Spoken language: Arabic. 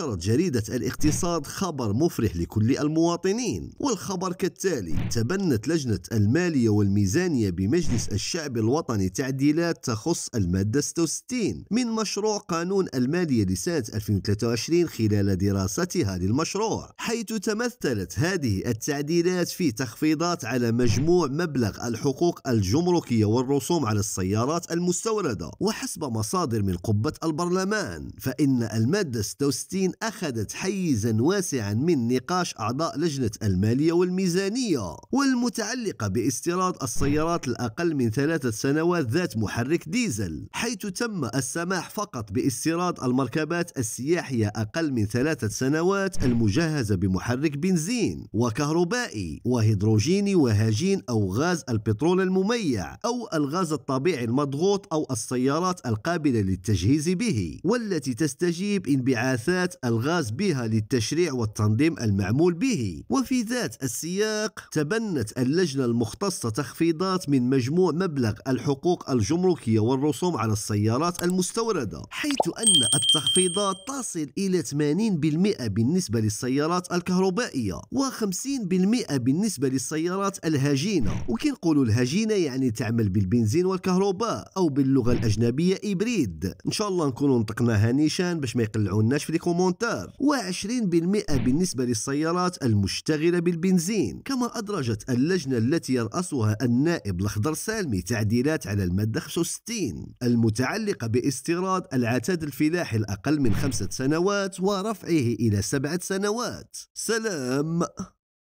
نشرت جريدة الاقتصاد خبر مفرح لكل المواطنين والخبر كالتالي تبنت لجنة المالية والميزانية بمجلس الشعب الوطني تعديلات تخص المادة 66 من مشروع قانون المالية لسنة 2023 خلال دراستها للمشروع حيث تمثلت هذه التعديلات في تخفيضات على مجموع مبلغ الحقوق الجمركية والرسوم على السيارات المستوردة وحسب مصادر من قبة البرلمان فإن المادة 66 لكن أخذت حيزا واسعا من نقاش أعضاء لجنة المالية والميزانية والمتعلقة باستيراد السيارات الأقل من ثلاثة سنوات ذات محرك ديزل حيث تم السماح فقط باستيراد المركبات السياحية أقل من ثلاثة سنوات المجهزة بمحرك بنزين وكهربائي وهيدروجيني وهاجين أو غاز البترول المميع أو الغاز الطبيعي المضغوط أو السيارات القابلة للتجهيز به والتي تستجيب انبعاثات الآلات الغاز بها للتشريع والتنظيم المعمول به وفي ذات السياق تبنت اللجنة المختصة تخفيضات من مجموع مبلغ الحقوق الجمركية والرسوم على السيارات المستوردة حيث أن التخفيضات تصل إلى 80% بالنسبة للسيارات الكهربائية و50% بالنسبة للسيارات الهجينة وكنقولوا الهجينة يعني تعمل بالبنزين والكهرباء أو باللغة الأجنبية إبريد إن شاء الله نكونوا نطقناها نيشان باش ما يقلعوناش في لي المونتار و20% بالنسبة للسيارات المشتغلة بالبنزين كما أدرجت اللجنة التي يرأسها النائب الأخضر سالمي تعديلات على المادة 65 المتعلقة باستيراد العتاد الفلاحي الأقل من خمسة سنوات ورفعه إلى سبعة سنوات سلام